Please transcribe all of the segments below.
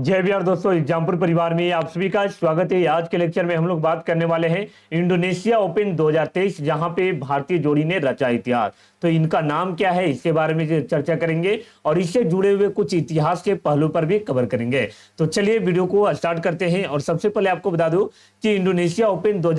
जय बिहार दोस्तों एग्जामपुर परिवार में आप सभी का स्वागत है आज के लेक्चर में हम लोग बात करने वाले हैं इंडोनेशिया ओपन 2023 जहां पे भारतीय जोड़ी ने रचा इतिहास तो इनका नाम क्या है इसके बारे में चर्चा करेंगे और इससे जुड़े हुए कुछ इतिहास के पहलू पर भी कवर करेंगे तो चलिए वीडियो को स्टार्ट करते हैं और सबसे पहले आपको बता दो की इंडोनेशिया ओपन दो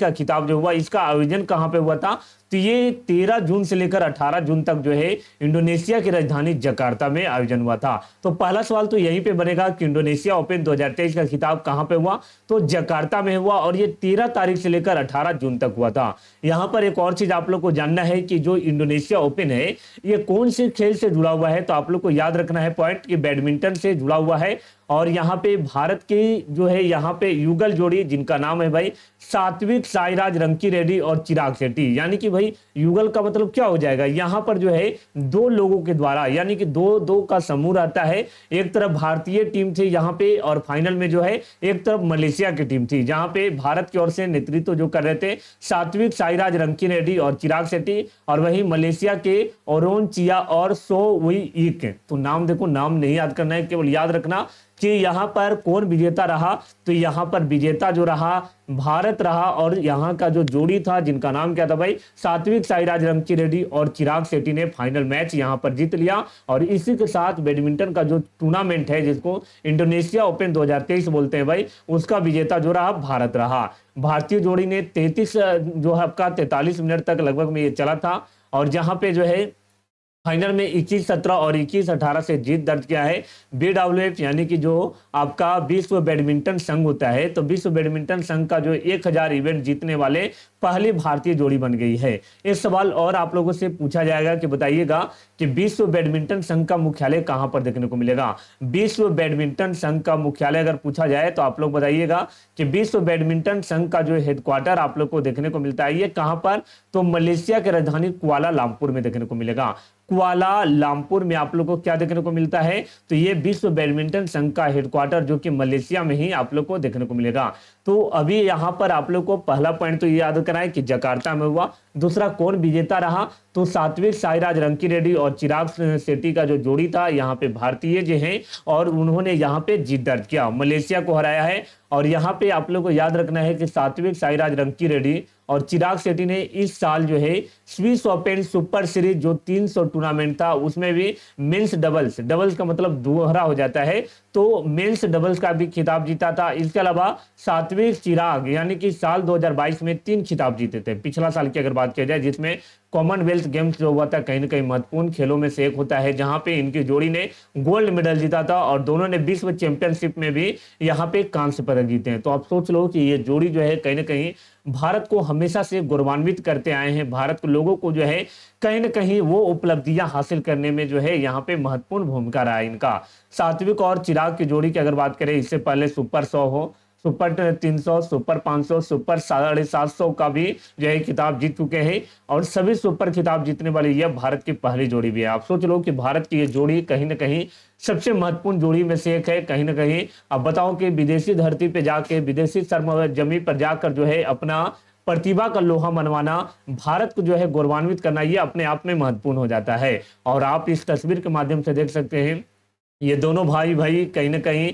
का खिताब जो हुआ इसका आयोजन कहाँ पे हुआ था तो ये तेरह जून से लेकर अठारह जून तक जो है इंडोनेशिया की राजधानी जकार्ता में आयोजन हुआ था तो पहला सवाल तो यहीं पे बनेगा कि इंडोनेशिया ओपन 2023 का खिताब कहां पे हुआ तो जकार्ता में हुआ और ये तेरह तारीख से लेकर अठारह जून तक हुआ था यहां पर एक और चीज आप लोग को जानना है कि जो इंडोनेशिया ओपन है ये कौन से खेल से जुड़ा हुआ है तो आप लोग को याद रखना है पॉइंट कि बैडमिंटन से जुड़ा हुआ है और यहाँ पे भारत की जो है यहाँ पे युगल जोड़ी जिनका नाम है भाई सात्विक साईराज रंकी रेड्डी और चिराग शेट्टी यानी कि भाई युगल का मतलब क्या हो जाएगा यहाँ पर जो है दो लोगों के द्वारा यानी कि दो दो का समूह रहता है एक तरफ भारतीय टीम थी यहाँ पे और फाइनल में जो है एक तरफ मलेशिया की टीम थी जहाँ पे भारत की ओर से नेतृत्व जो कर रहे थे सात्विक साईराज रंकी रेड्डी और चिराग शेट्टी और वही मलेशिया के ओरोन चिया और सो वही तो नाम देखो नाम नहीं याद करना है केवल याद रखना कि यहाँ पर कौन विजेता रहा तो यहाँ पर विजेता जो रहा भारत रहा और यहाँ का जो जोड़ी था जिनका नाम क्या था भाई सात्विक साईराज रंकी रेड्डी और चिराग सेट्टी ने फाइनल मैच यहाँ पर जीत लिया और इसी के साथ बैडमिंटन का जो टूर्नामेंट है जिसको इंडोनेशिया ओपन 2023 बोलते हैं भाई उसका विजेता जो रहा भारत रहा भारतीय जोड़ी ने तैतीस जो है आपका तैतालीस मिनट तक लगभग में ये चला था और जहाँ पे जो है फाइनल में इक्कीस सत्रह और इक्कीस अठारह से जीत दर्ज किया है बी यानी कि जो आपका विश्व बैडमिंटन संघ होता है तो विश्व बैडमिंटन संघ का जो एक हजार इवेंट जीतने वाले पहली भारतीय जोड़ी बन गई है एक सवाल और आप लोगों से पूछा जाएगा कि बताइएगा कि विश्व बैडमिंटन संघ का मुख्यालय कहां पर देखने को मिलेगा विश्व बैडमिंटन संघ का मुख्यालय अगर पूछा जाए तो आप लोग बताइएगा कि विश्व बैडमिंटन संघ का जो हेडक्वार्टर आप लोग को देखने को मिलता है ये कहां पर तो मलेशिया की राजधानी कुआला लामपुर में देखने को मिलेगा कुआला लामपुर में आप लोग को क्या देखने को मिलता है तो ये विश्व बैडमिंटन संघ का हेडक्वार्टर जो कि मलेशिया में ही आप लोग को देखने को मिलेगा तो अभी यहाँ पर आप लोग को पहला पॉइंट तो ये याद कराएं कि जकार्ता में हुआ दूसरा कौन विजेता रहा तो सात्विक साईराज रंकी रेड्डी और चिराग सेट्टी का जो जोड़ी था यहाँ पे भारतीय जो हैं और उन्होंने यहाँ पे जीत दर्ज किया मलेशिया को हराया है और यहाँ पे आप लोग को याद रखना है कि सात्विक साईराज रंकी रेड्डी और चिराग सेट्टी ने इस साल जो है स्विस ओपन सुपर सीरीज जो 300 टूर्नामेंट था उसमें भी मिन्स डबल्स डबल्स का मतलब दोहरा हो जाता है तो मेल्स डबल्स का भी खिताब जीता था इसके अलावा सातवें चिराग यानी कि साल 2022 में तीन खिताब जीते थे पिछला साल की अगर बात किया जाए जिसमें कॉमनवेल्थ गेम्स जो हुआ था कहीं ना कहीं महत्वपूर्ण खेलों में से एक होता है जहां पे इनकी जोड़ी ने गोल्ड मेडल जीता था और दोनों ने विश्व चैंपियनशिप में भी यहाँ पे कांस्य पदक जीते हैं तो आप सोच लो कि ये जोड़ी जो है कहीं ना कहीं भारत को हमेशा से गौरवान्वित करते आए हैं भारत के लोगों को जो है कहीं ना कहीं वो उपलब्धियां हासिल करने में जो है यहाँ पे महत्वपूर्ण भूमिका रहा है इनका सात्विक और चिराग की जोड़ी की अगर बात करें इससे पहले सुपर सौ हो सुपर तीन सौ सुपर पाँच सौ सुपर साढ़े सात सौ का भी जो है किताब जीत चुके हैं और सभी सुपर किताब जीतने वाली यह भारत की पहली जोड़ी भी है आप सोच लो कि भारत की ये जोड़ी कहीं ना कहीं सबसे महत्वपूर्ण जोड़ी में से एक है कहीं ना कहीं अब बताओ कि विदेशी धरती पे जाके विदेशी जमी पर जाकर जो है अपना प्रतिभा का लोहा मनवाना भारत को जो है गौरवान्वित करना ये अपने आप में महत्वपूर्ण हो जाता है और आप इस तस्वीर के माध्यम से देख सकते हैं ये दोनों भाई भाई कहीं ना कहीं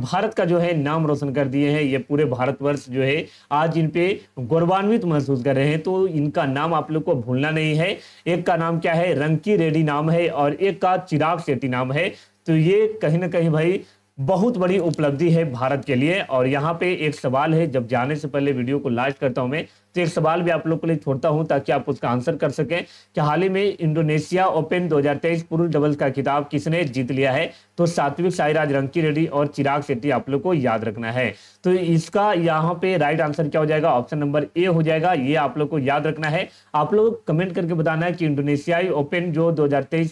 भारत का जो है नाम रोशन कर दिए हैं ये पूरे भारतवर्ष जो है आज इन पे गौरवान्वित महसूस कर रहे हैं तो इनका नाम आप लोग को भूलना नहीं है एक का नाम क्या है रंकी रेड्डी नाम है और एक का चिराग शेट्टी नाम है तो ये कहीं ना कहीं भाई बहुत बड़ी उपलब्धि है भारत के लिए और यहाँ पे एक सवाल है जब जाने से पहले वीडियो को लास्ट करता हूँ मैं तो एक सवाल भी आप लोग के लिए छोड़ता हूँ ताकि आप उसका आंसर कर सकें कि हाल ही में इंडोनेशिया ओपन 2023 पुरुष डबल्स का खिताब किसने जीत लिया है तो सात्विक साईराज रंकी रेड्डी और चिराग शेट्टी आप लोग को याद रखना है तो इसका यहाँ पे राइट आंसर क्या हो जाएगा ऑप्शन नंबर ए हो जाएगा ये आप लोग को याद रखना है आप लोग कमेंट करके बताना है कि इंडोनेशियाई ओपन जो दो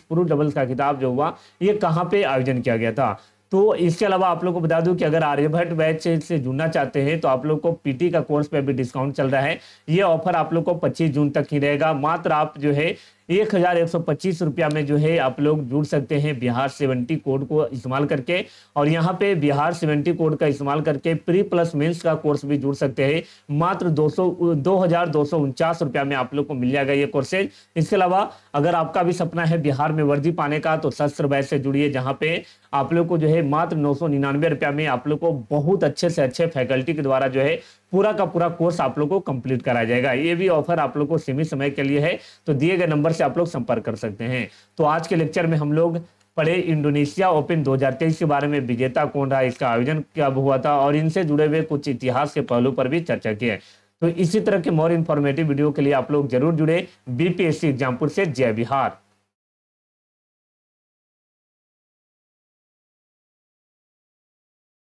पुरुष डबल्स का खिताब जो हुआ ये कहाँ पे आयोजन किया गया था तो इसके अलावा आप लोग को बता दूं कि अगर आर्यभट्ट बैच से जुड़ना चाहते हैं तो आप लोग को पीटी का कोर्स पे भी डिस्काउंट चल रहा है ये ऑफर आप लोग को 25 जून तक ही रहेगा मात्र आप जो है एक हज़ार एक सौ पच्चीस रुपया में जो है आप लोग जुड़ सकते हैं बिहार सेवेंटी कोड को इस्तेमाल करके और यहाँ पे बिहार सेवेंटी कोड का इस्तेमाल करके प्री प्लस मेंस का कोर्स भी जुड़ सकते हैं मात्र दो सौ दो हज़ार दो सौ उनचास रुपया में आप लोग को मिल जाएगा ये कोर्सेज इसके अलावा अगर आपका भी सपना है बिहार में वर्दी पाने का तो शस्त्र बैच से जुड़िए जहाँ पे आप लोग को जो है मात्र नौ सौ निन्यानवे रुपया में आप लोग को बहुत अच्छे से अच्छे फैकल्टी के द्वारा जो है पूरा का पूरा कोर्स आप लोग को कंप्लीट कराया जाएगा ये भी ऑफर आप लोग को सीमित समय के लिए है तो दिए गए नंबर से आप लोग संपर्क कर सकते हैं तो आज के लेक्चर में हम लोग पढ़े इंडोनेशिया ओपन 2023 के बारे में विजेता कौन रहा इसका आयोजन कब हुआ था और इनसे जुड़े हुए कुछ इतिहास के पहलू पर भी चर्चा की है तो इसी तरह के मोर इन्फॉर्मेटिव वीडियो के लिए आप लोग जरूर जुड़े बीपीएससी एग्जामपुर से जय बिहार